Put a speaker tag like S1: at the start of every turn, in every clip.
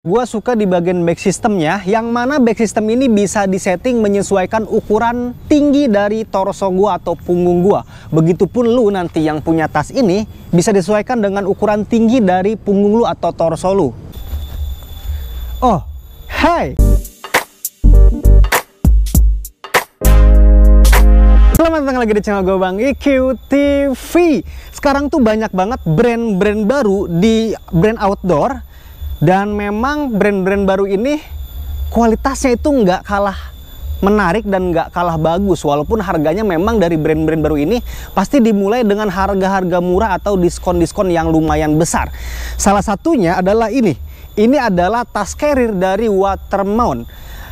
S1: Gua suka di bagian back systemnya, yang mana back system ini bisa disetting menyesuaikan ukuran tinggi dari torso gua atau punggung gua. Begitupun lu nanti yang punya tas ini bisa disesuaikan dengan ukuran tinggi dari punggung lu atau torso lu. Oh, hai. Selamat datang lagi di channel gue Bang IQ e TV. Sekarang tuh banyak banget brand-brand baru di brand outdoor dan memang brand-brand baru ini kualitasnya itu nggak kalah menarik dan nggak kalah bagus walaupun harganya memang dari brand-brand baru ini pasti dimulai dengan harga-harga murah atau diskon-diskon yang lumayan besar salah satunya adalah ini ini adalah tas carrier dari Watermount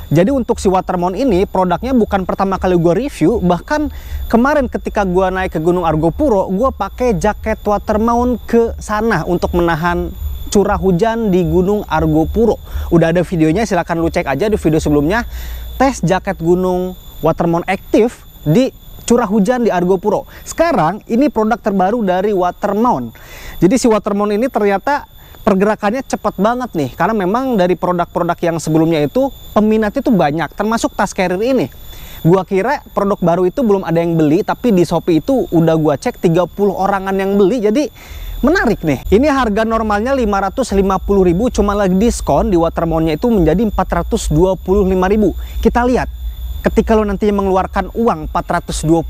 S1: jadi untuk si Watermon ini produknya bukan pertama kali gue review, bahkan kemarin ketika gue naik ke Gunung Argopuro, gue pakai jaket Watermon ke sana untuk menahan curah hujan di Gunung Argopuro. Udah ada videonya, silahkan lu cek aja di video sebelumnya. Tes jaket Gunung Watermon aktif di curah hujan di Argo Puro. Sekarang ini produk terbaru dari Watermount. Jadi si Watermount ini ternyata pergerakannya cepat banget nih karena memang dari produk-produk yang sebelumnya itu peminat itu banyak termasuk tas carrier ini gua kira produk baru itu belum ada yang beli tapi di Shopee itu udah gua cek 30 orangan yang beli jadi menarik nih ini harga normalnya 550.000 cuma lagi diskon di watermonnya itu menjadi 425.000 kita lihat ketika lo nanti mengeluarkan uang 425.000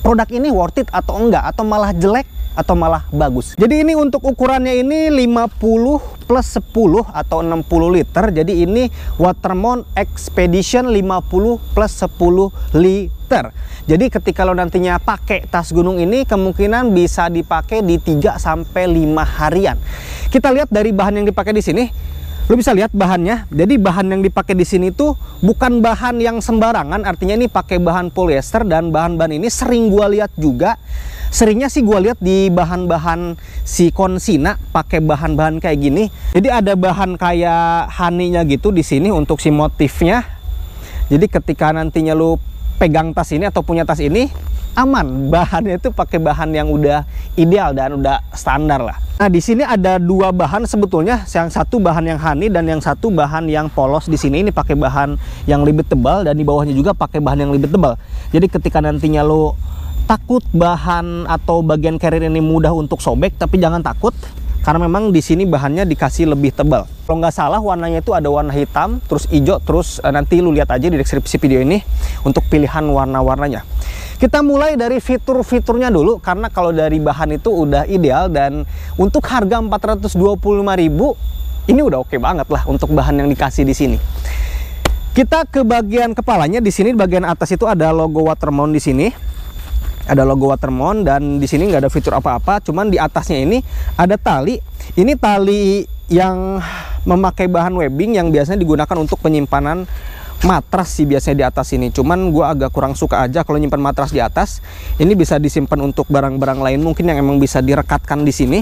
S1: produk ini worth it atau enggak atau malah jelek atau malah bagus. Jadi ini untuk ukurannya ini 50 plus 10 atau 60 liter. Jadi ini Watermon Expedition 50 plus 10 liter. Jadi ketika lo nantinya pakai tas gunung ini kemungkinan bisa dipakai di 3 sampai 5 harian. Kita lihat dari bahan yang dipakai di sini. Lu bisa lihat bahannya. Jadi bahan yang dipakai di sini tuh bukan bahan yang sembarangan. Artinya ini pakai bahan polyester dan bahan-bahan ini sering gua lihat juga. Seringnya sih gua lihat di bahan-bahan si konsina pakai bahan-bahan kayak gini. Jadi ada bahan kayak haninya gitu di sini untuk si motifnya. Jadi ketika nantinya lu pegang tas ini atau punya tas ini, aman. Bahannya itu pakai bahan yang udah ideal dan udah standar lah. Nah, di sini ada dua bahan sebetulnya, yang satu bahan yang honey dan yang satu bahan yang polos. Di sini ini pakai bahan yang lebih tebal dan di bawahnya juga pakai bahan yang lebih tebal. Jadi ketika nantinya lo takut bahan atau bagian carrier ini mudah untuk sobek, tapi jangan takut karena memang di sini bahannya dikasih lebih tebal. Kalau nggak salah warnanya itu ada warna hitam, terus hijau, terus eh, nanti lu lihat aja di deskripsi video ini untuk pilihan warna-warnanya. Kita mulai dari fitur-fiturnya dulu karena kalau dari bahan itu udah ideal dan untuk harga 425.000 ini udah oke banget lah untuk bahan yang dikasih di sini. Kita ke bagian kepalanya di sini bagian atas itu ada logo Watermount di sini ada logo Watermon dan di sini nggak ada fitur apa-apa cuman di atasnya ini ada tali ini tali yang memakai bahan webbing yang biasanya digunakan untuk penyimpanan matras sih biasanya di atas ini cuman gue agak kurang suka aja kalau nyimpan matras di atas ini bisa disimpan untuk barang-barang lain mungkin yang emang bisa direkatkan di sini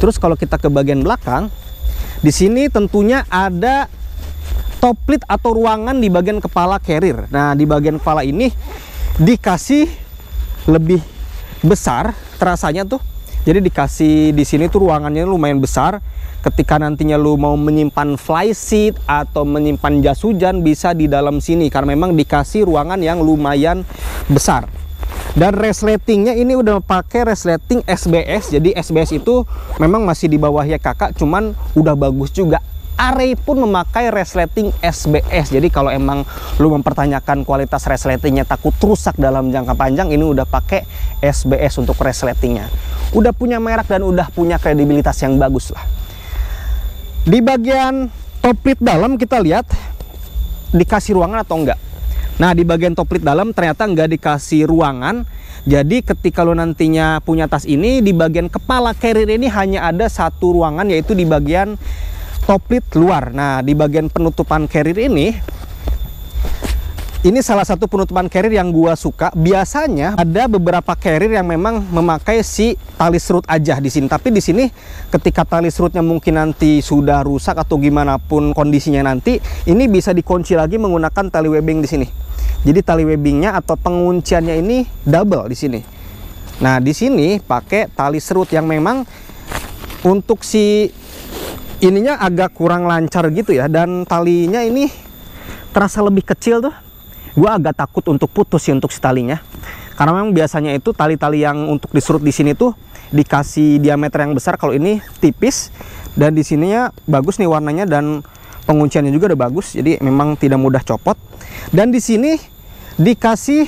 S1: terus kalau kita ke bagian belakang di sini tentunya ada toplit atau ruangan di bagian kepala carrier nah di bagian kepala ini dikasih lebih besar terasanya tuh jadi dikasih di sini tuh ruangannya lumayan besar ketika nantinya lu mau menyimpan fly seat atau menyimpan jas hujan bisa di dalam sini karena memang dikasih ruangan yang lumayan besar dan resletingnya ini udah pakai resleting SBS jadi SBS itu memang masih di bawahnya kakak cuman udah bagus juga Array pun memakai resleting SBS. Jadi kalau emang lu mempertanyakan kualitas resletingnya takut rusak dalam jangka panjang, ini udah pakai SBS untuk resletingnya. Udah punya merek dan udah punya kredibilitas yang bagus lah. Di bagian top plate dalam kita lihat dikasih ruangan atau enggak. Nah di bagian top plate dalam ternyata enggak dikasih ruangan jadi ketika lo nantinya punya tas ini di bagian kepala carrier ini hanya ada satu ruangan yaitu di bagian stop luar. Nah, di bagian penutupan carrier ini ini salah satu penutupan carrier yang gua suka. Biasanya ada beberapa carrier yang memang memakai si tali serut aja di sini. Tapi di sini ketika tali serutnya mungkin nanti sudah rusak atau gimana pun kondisinya nanti, ini bisa dikunci lagi menggunakan tali webbing di sini. Jadi tali webbingnya atau pengunciannya ini double di sini. Nah, di sini pakai tali serut yang memang untuk si ininya agak kurang lancar gitu ya dan talinya ini terasa lebih kecil tuh gue agak takut untuk putus sih untuk si talinya karena memang biasanya itu tali-tali yang untuk disurut di sini tuh dikasih diameter yang besar kalau ini tipis dan di sininya bagus nih warnanya dan pengunciannya juga udah bagus jadi memang tidak mudah copot dan di sini dikasih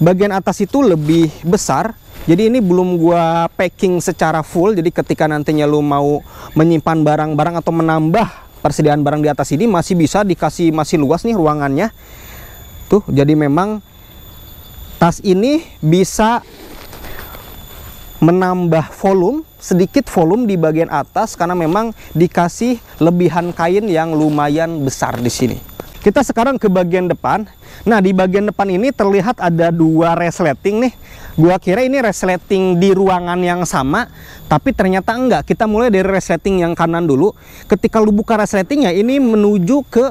S1: bagian atas itu lebih besar jadi ini belum gua packing secara full. Jadi ketika nantinya lu mau menyimpan barang-barang atau menambah persediaan barang di atas ini masih bisa dikasih masih luas nih ruangannya. Tuh, jadi memang tas ini bisa menambah volume sedikit volume di bagian atas karena memang dikasih lebihan kain yang lumayan besar di sini. Kita sekarang ke bagian depan. Nah, di bagian depan ini terlihat ada dua resleting nih Gua kira ini resleting di ruangan yang sama, tapi ternyata enggak. Kita mulai dari resleting yang kanan dulu. Ketika lu buka resletingnya, ini menuju ke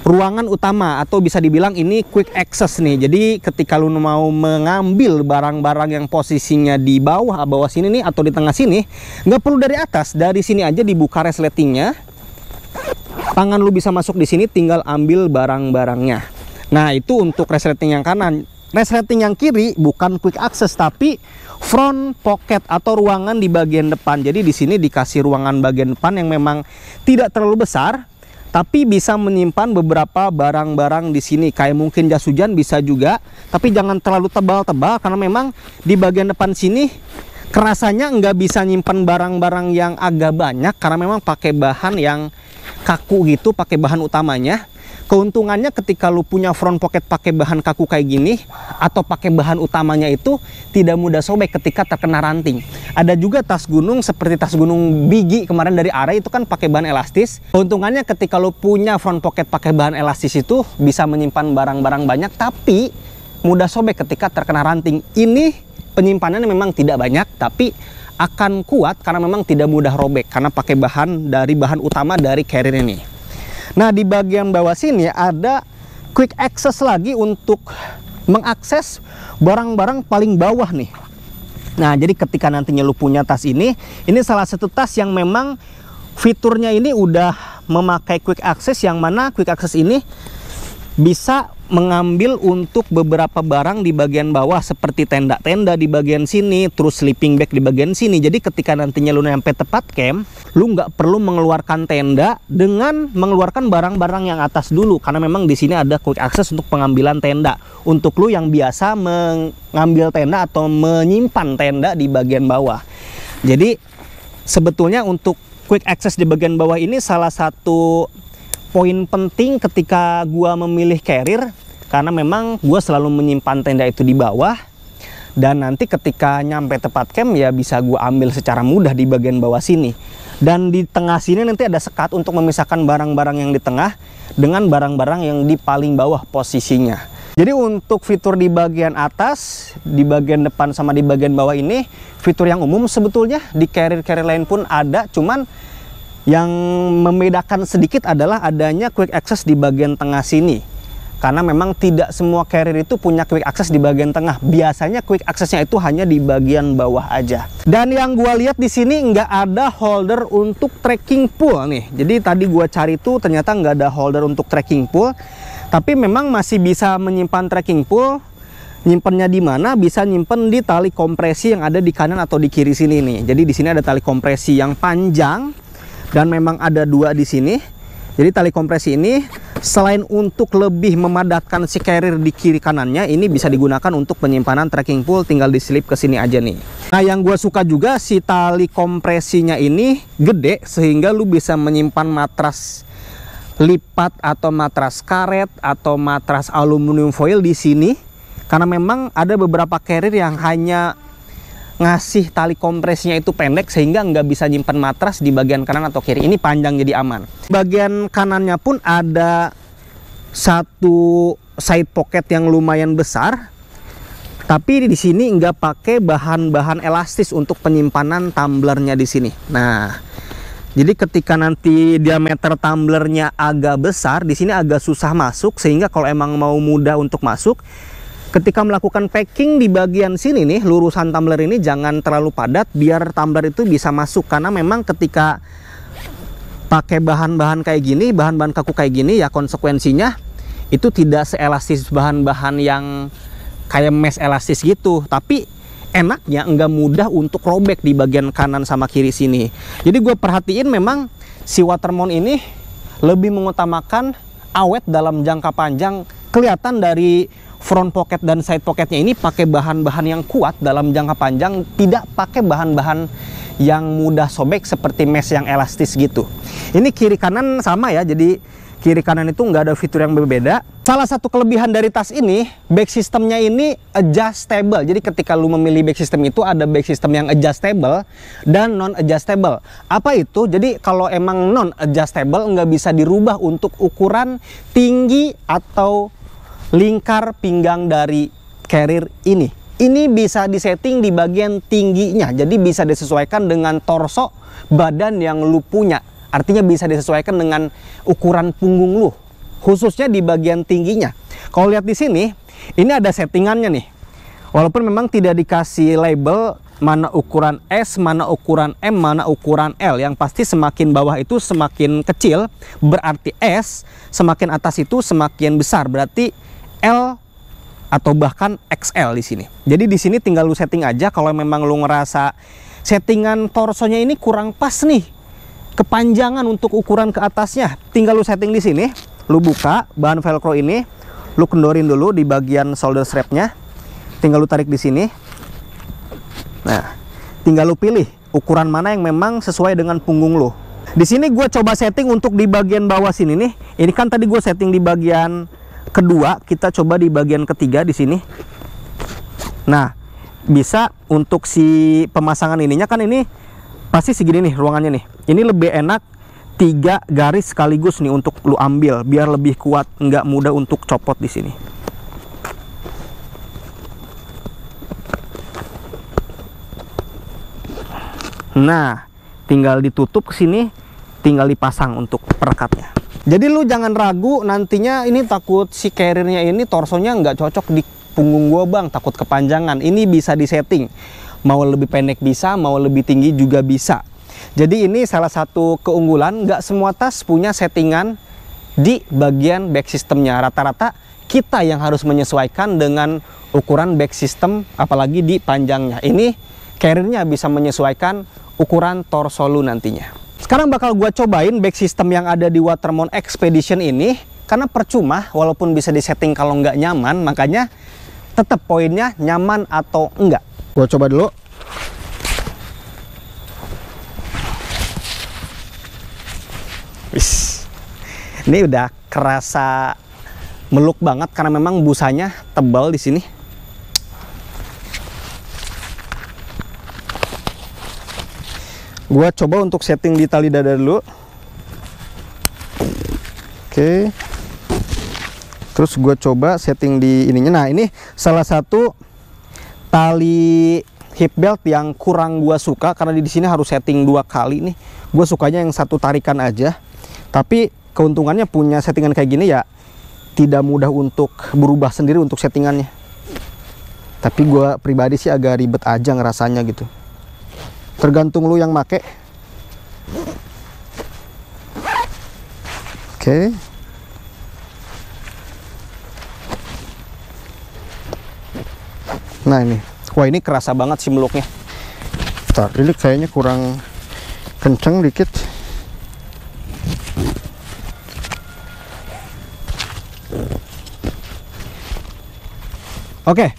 S1: ruangan utama atau bisa dibilang ini quick access nih. Jadi ketika lu mau mengambil barang-barang yang posisinya di bawah bawah sini nih atau di tengah sini, nggak perlu dari atas, dari sini aja dibuka resletingnya. Tangan lu bisa masuk di sini, tinggal ambil barang-barangnya. Nah itu untuk resleting yang kanan. Rest rating yang kiri bukan quick access tapi front pocket atau ruangan di bagian depan. Jadi di sini dikasih ruangan bagian depan yang memang tidak terlalu besar tapi bisa menyimpan beberapa barang-barang di sini kayak mungkin jas hujan bisa juga, tapi jangan terlalu tebal-tebal karena memang di bagian depan sini kerasanya nggak bisa nyimpan barang-barang yang agak banyak karena memang pakai bahan yang kaku gitu, pakai bahan utamanya keuntungannya ketika lu punya front pocket pakai bahan kaku kayak gini atau pakai bahan utamanya itu tidak mudah sobek ketika terkena ranting ada juga tas gunung seperti tas gunung bigi kemarin dari Are itu kan pakai bahan elastis keuntungannya ketika lu punya front pocket pakai bahan elastis itu bisa menyimpan barang-barang banyak tapi mudah sobek ketika terkena ranting ini penyimpanannya memang tidak banyak tapi akan kuat karena memang tidak mudah robek karena pakai bahan dari bahan utama dari carrier ini Nah, di bagian bawah sini ada quick access lagi untuk mengakses barang-barang paling bawah nih. Nah, jadi ketika nantinya lu punya tas ini, ini salah satu tas yang memang fiturnya ini udah memakai quick access yang mana quick access ini bisa mengambil untuk beberapa barang di bagian bawah seperti tenda-tenda di bagian sini terus sleeping bag di bagian sini jadi ketika nantinya lu nyampe tepat camp lu nggak perlu mengeluarkan tenda dengan mengeluarkan barang-barang yang atas dulu karena memang di sini ada quick access untuk pengambilan tenda untuk lu yang biasa mengambil tenda atau menyimpan tenda di bagian bawah jadi sebetulnya untuk quick access di bagian bawah ini salah satu poin penting ketika gua memilih carrier karena memang gua selalu menyimpan tenda itu di bawah dan nanti ketika nyampe tempat camp ya bisa gua ambil secara mudah di bagian bawah sini dan di tengah sini nanti ada sekat untuk memisahkan barang-barang yang di tengah dengan barang-barang yang di paling bawah posisinya jadi untuk fitur di bagian atas, di bagian depan sama di bagian bawah ini fitur yang umum sebetulnya di carrier-carrier lain pun ada, cuman yang membedakan sedikit adalah adanya quick access di bagian tengah sini. Karena memang tidak semua carrier itu punya quick access di bagian tengah. Biasanya quick accessnya itu hanya di bagian bawah aja. Dan yang gue lihat di sini nggak ada holder untuk tracking pool nih. Jadi tadi gue cari tuh ternyata nggak ada holder untuk tracking pool. Tapi memang masih bisa menyimpan tracking pool. nyimpennya di mana bisa nyimpen di tali kompresi yang ada di kanan atau di kiri sini nih. Jadi di sini ada tali kompresi yang panjang dan memang ada dua di sini jadi tali kompresi ini selain untuk lebih memadatkan si carrier di kiri kanannya ini bisa digunakan untuk penyimpanan trekking pool tinggal diselip ke sini aja nih nah yang gue suka juga si tali kompresinya ini gede sehingga lu bisa menyimpan matras lipat atau matras karet atau matras aluminium foil di sini karena memang ada beberapa carrier yang hanya ngasih tali kompresnya itu pendek sehingga nggak bisa nyimpan matras di bagian kanan atau kiri. Ini panjang jadi aman. Bagian kanannya pun ada satu side pocket yang lumayan besar. Tapi di sini nggak pakai bahan-bahan elastis untuk penyimpanan tumblernya di sini. Nah, jadi ketika nanti diameter tumblernya agak besar, di sini agak susah masuk sehingga kalau emang mau mudah untuk masuk, ketika melakukan packing di bagian sini nih lurusan tumbler ini jangan terlalu padat biar tumbler itu bisa masuk karena memang ketika pakai bahan-bahan kayak gini bahan-bahan kaku kayak gini ya konsekuensinya itu tidak seelastis bahan-bahan yang kayak mesh elastis gitu tapi enaknya enggak mudah untuk robek di bagian kanan sama kiri sini jadi gue perhatiin memang si watermon ini lebih mengutamakan awet dalam jangka panjang kelihatan dari front pocket dan side pocketnya ini pakai bahan-bahan yang kuat dalam jangka panjang tidak pakai bahan-bahan yang mudah sobek seperti mesh yang elastis gitu ini kiri kanan sama ya jadi kiri kanan itu nggak ada fitur yang berbeda salah satu kelebihan dari tas ini back systemnya ini adjustable jadi ketika lu memilih back system itu ada back system yang adjustable dan non adjustable apa itu jadi kalau emang non adjustable nggak bisa dirubah untuk ukuran tinggi atau lingkar pinggang dari carrier ini. Ini bisa disetting di bagian tingginya, jadi bisa disesuaikan dengan torso badan yang lu punya. Artinya bisa disesuaikan dengan ukuran punggung lu, khususnya di bagian tingginya. Kalau lihat di sini, ini ada settingannya nih. Walaupun memang tidak dikasih label mana ukuran S, mana ukuran M, mana ukuran L. Yang pasti semakin bawah itu semakin kecil, berarti S, semakin atas itu semakin besar. Berarti L atau bahkan XL di sini. Jadi di sini tinggal lu setting aja kalau memang lu ngerasa settingan torsonya ini kurang pas nih. Kepanjangan untuk ukuran ke atasnya, tinggal lu setting di sini, lu buka bahan velcro ini, lu kendorin dulu di bagian solder strapnya, tinggal lu tarik di sini. Nah, tinggal lu pilih ukuran mana yang memang sesuai dengan punggung lu. Di sini gue coba setting untuk di bagian bawah sini nih. Ini kan tadi gue setting di bagian kedua kita coba di bagian ketiga di sini nah bisa untuk si pemasangan ininya kan ini pasti segini nih ruangannya nih ini lebih enak tiga garis sekaligus nih untuk lu ambil biar lebih kuat nggak mudah untuk copot di sini nah tinggal ditutup ke sini tinggal dipasang untuk perekatnya jadi lu jangan ragu nantinya ini takut si carriernya ini torsonya nggak cocok di punggung gua bang, takut kepanjangan. Ini bisa disetting. Mau lebih pendek bisa, mau lebih tinggi juga bisa. Jadi ini salah satu keunggulan, nggak semua tas punya settingan di bagian back systemnya. Rata-rata kita yang harus menyesuaikan dengan ukuran back system, apalagi di panjangnya. Ini carriernya bisa menyesuaikan ukuran torso lu nantinya. Sekarang bakal gue cobain back system yang ada di Watermon Expedition ini karena percuma walaupun bisa disetting kalau nggak nyaman makanya tetap poinnya nyaman atau enggak. Gue coba dulu. Wis. Ini udah kerasa meluk banget karena memang busanya tebal di sini. Gua coba untuk setting di tali dada dulu. Oke. Terus gue coba setting di ininya. Nah ini salah satu tali hip belt yang kurang gue suka karena di sini harus setting dua kali nih. Gue sukanya yang satu tarikan aja. Tapi keuntungannya punya settingan kayak gini ya tidak mudah untuk berubah sendiri untuk settingannya. Tapi gue pribadi sih agak ribet aja ngerasanya gitu tergantung lu yang make oke okay. nah ini wah ini kerasa banget sih meluknya Bentar, ini kayaknya kurang kenceng dikit oke okay.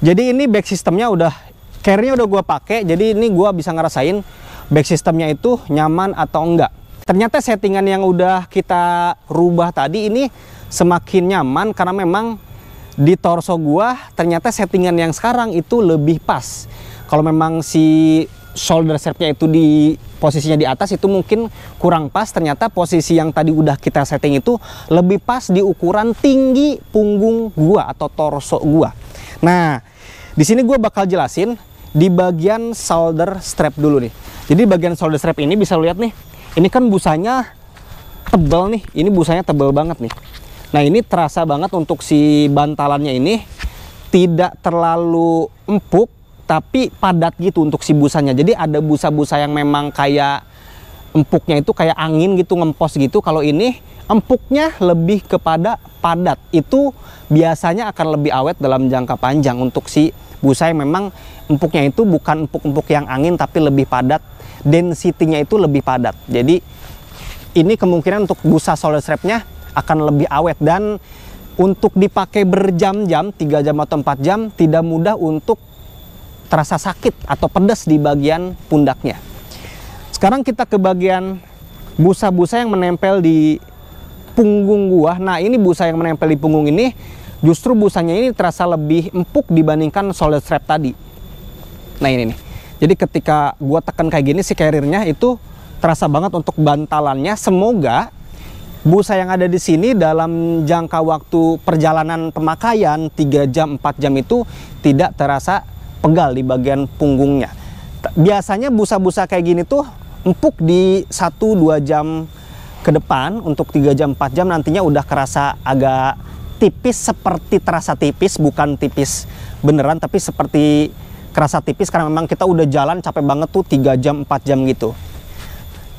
S1: jadi ini back systemnya udah carrier udah gue pakai jadi ini gue bisa ngerasain back systemnya itu nyaman atau enggak ternyata settingan yang udah kita rubah tadi ini semakin nyaman karena memang di torso gua ternyata settingan yang sekarang itu lebih pas kalau memang si shoulder strapnya itu di posisinya di atas itu mungkin kurang pas ternyata posisi yang tadi udah kita setting itu lebih pas di ukuran tinggi punggung gua atau torso gua nah di sini gua bakal jelasin di bagian solder strap dulu nih. Jadi bagian solder strap ini bisa lihat nih, ini kan busanya tebal nih, ini busanya tebal banget nih. Nah ini terasa banget untuk si bantalannya ini tidak terlalu empuk tapi padat gitu untuk si busanya. Jadi ada busa-busa yang memang kayak empuknya itu kayak angin gitu ngempos gitu. Kalau ini empuknya lebih kepada padat. Itu biasanya akan lebih awet dalam jangka panjang untuk si busa yang memang empuknya itu bukan empuk-empuk yang angin tapi lebih padat density-nya itu lebih padat jadi ini kemungkinan untuk busa solid strapnya akan lebih awet dan untuk dipakai berjam-jam 3 jam atau 4 jam tidak mudah untuk terasa sakit atau pedas di bagian pundaknya sekarang kita ke bagian busa-busa yang menempel di punggung gua nah ini busa yang menempel di punggung ini justru busanya ini terasa lebih empuk dibandingkan solid strap tadi. Nah ini nih. Jadi ketika gua tekan kayak gini si carriernya itu terasa banget untuk bantalannya. Semoga busa yang ada di sini dalam jangka waktu perjalanan pemakaian 3 jam 4 jam itu tidak terasa pegal di bagian punggungnya. Biasanya busa-busa kayak gini tuh empuk di 1 2 jam ke depan untuk 3 jam 4 jam nantinya udah kerasa agak tipis seperti terasa tipis bukan tipis beneran tapi seperti kerasa tipis karena memang kita udah jalan capek banget tuh 3 jam 4 jam gitu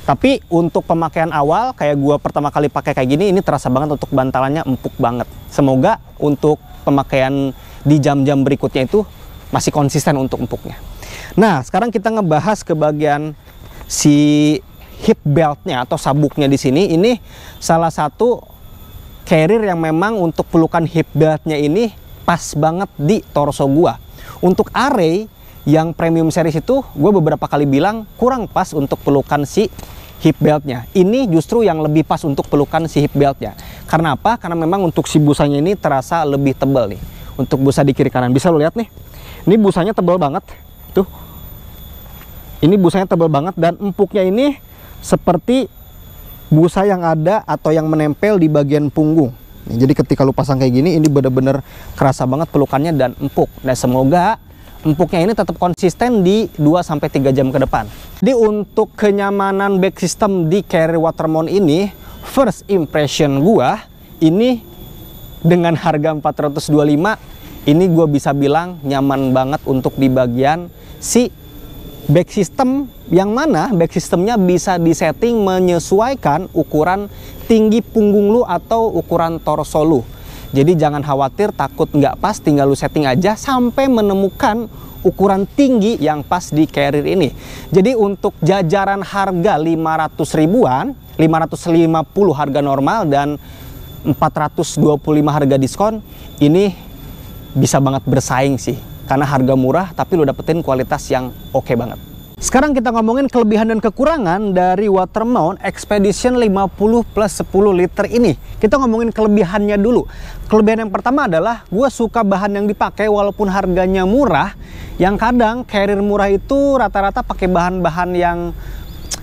S1: tapi untuk pemakaian awal kayak gua pertama kali pakai kayak gini ini terasa banget untuk bantalannya empuk banget. Semoga untuk pemakaian di jam-jam berikutnya itu masih konsisten untuk empuknya. Nah, sekarang kita ngebahas ke bagian si hip beltnya atau sabuknya di sini. Ini salah satu carrier yang memang untuk pelukan hip beltnya ini pas banget di torso gua. Untuk array yang premium series itu gue beberapa kali bilang kurang pas untuk pelukan si hip beltnya. Ini justru yang lebih pas untuk pelukan si hip beltnya. Karena apa? Karena memang untuk si busanya ini terasa lebih tebal nih. Untuk busa di kiri kanan. Bisa lo lihat nih. Ini busanya tebal banget. Tuh. Ini busanya tebal banget dan empuknya ini seperti busa yang ada atau yang menempel di bagian punggung. jadi ketika lu pasang kayak gini, ini bener-bener kerasa banget pelukannya dan empuk. Dan nah, semoga empuknya ini tetap konsisten di 2-3 jam ke depan. Jadi untuk kenyamanan back system di Carry Watermount ini, first impression gua ini dengan harga 425 ini gue bisa bilang nyaman banget untuk di bagian si back system yang mana back systemnya bisa disetting menyesuaikan ukuran tinggi punggung lu atau ukuran torso lu. Jadi jangan khawatir takut nggak pas tinggal lu setting aja sampai menemukan ukuran tinggi yang pas di carrier ini. Jadi untuk jajaran harga 500 ribuan, 550 harga normal dan 425 harga diskon ini bisa banget bersaing sih karena harga murah tapi lo dapetin kualitas yang oke okay banget. Sekarang kita ngomongin kelebihan dan kekurangan dari Watermount Expedition 50 plus 10 liter ini. Kita ngomongin kelebihannya dulu. Kelebihan yang pertama adalah gue suka bahan yang dipakai walaupun harganya murah. Yang kadang carrier murah itu rata-rata pakai bahan-bahan yang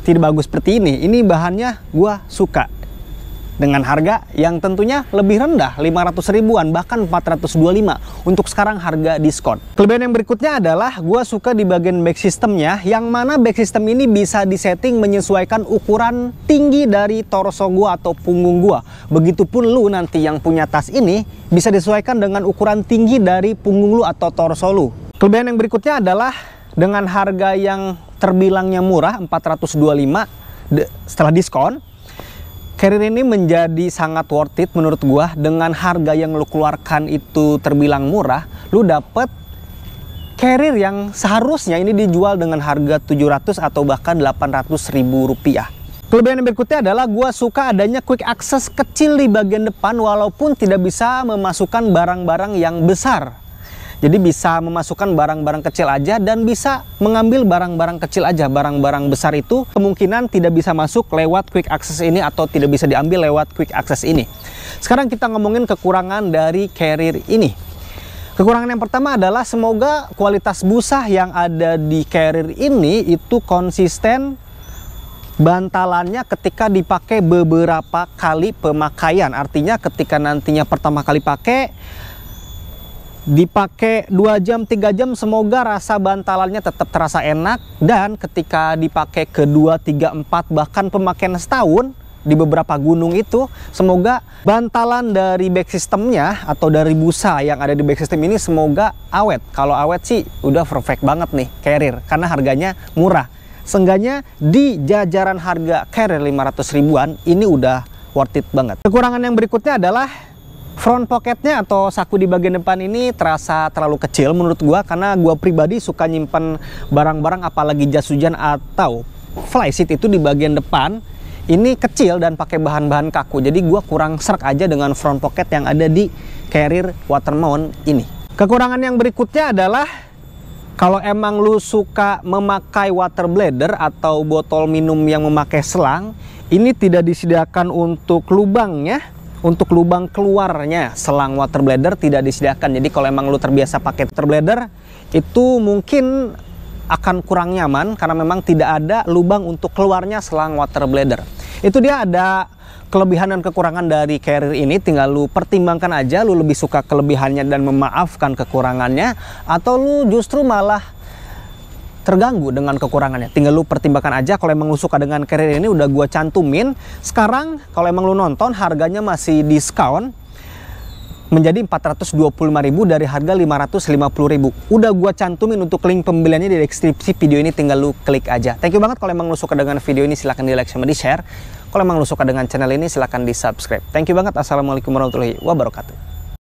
S1: tidak bagus seperti ini. Ini bahannya gue suka dengan harga yang tentunya lebih rendah 500 ribuan bahkan 425 untuk sekarang harga diskon kelebihan yang berikutnya adalah gue suka di bagian back systemnya yang mana back system ini bisa disetting menyesuaikan ukuran tinggi dari torso gue atau punggung gue begitupun lu nanti yang punya tas ini bisa disesuaikan dengan ukuran tinggi dari punggung lu atau torso lu kelebihan yang berikutnya adalah dengan harga yang terbilangnya murah 425 setelah diskon Carrier ini menjadi sangat worth it menurut gua dengan harga yang lu keluarkan itu terbilang murah, lu dapet carrier yang seharusnya ini dijual dengan harga 700 atau bahkan 800 ribu rupiah. Kelebihan yang berikutnya adalah gua suka adanya quick access kecil di bagian depan walaupun tidak bisa memasukkan barang-barang yang besar. Jadi bisa memasukkan barang-barang kecil aja dan bisa mengambil barang-barang kecil aja. Barang-barang besar itu kemungkinan tidak bisa masuk lewat quick access ini atau tidak bisa diambil lewat quick access ini. Sekarang kita ngomongin kekurangan dari carrier ini. Kekurangan yang pertama adalah semoga kualitas busa yang ada di carrier ini itu konsisten bantalannya ketika dipakai beberapa kali pemakaian. Artinya ketika nantinya pertama kali pakai dipakai 2 jam 3 jam semoga rasa bantalannya tetap terasa enak dan ketika dipakai kedua 3 4 bahkan pemakaian setahun di beberapa gunung itu semoga bantalan dari back systemnya atau dari busa yang ada di back system ini semoga awet kalau awet sih udah perfect banget nih carrier karena harganya murah Seenggaknya di jajaran harga carrier 500 ribuan ini udah worth it banget kekurangan yang berikutnya adalah front pocketnya atau saku di bagian depan ini terasa terlalu kecil menurut gua karena gua pribadi suka nyimpan barang-barang apalagi jas hujan atau flysheet itu di bagian depan ini kecil dan pakai bahan-bahan kaku jadi gua kurang serak aja dengan front pocket yang ada di carrier watermount ini kekurangan yang berikutnya adalah kalau emang lu suka memakai water bladder atau botol minum yang memakai selang ini tidak disediakan untuk lubangnya untuk lubang keluarnya selang water bladder tidak disediakan. Jadi kalau emang lu terbiasa pakai water bladder itu mungkin akan kurang nyaman karena memang tidak ada lubang untuk keluarnya selang water bladder. Itu dia ada kelebihan dan kekurangan dari carrier ini tinggal lu pertimbangkan aja lu lebih suka kelebihannya dan memaafkan kekurangannya atau lu justru malah terganggu dengan kekurangannya. Tinggal lu pertimbangkan aja kalau emang lu suka dengan karir ini udah gua cantumin. Sekarang kalau emang lu nonton harganya masih diskon menjadi 425.000 dari harga 550.000. Udah gua cantumin untuk link pembeliannya di deskripsi video ini tinggal lu klik aja. Thank you banget kalau emang lu suka dengan video ini silahkan di like sama di share. Kalau emang lu suka dengan channel ini silahkan di subscribe. Thank you banget. Assalamualaikum warahmatullahi wabarakatuh.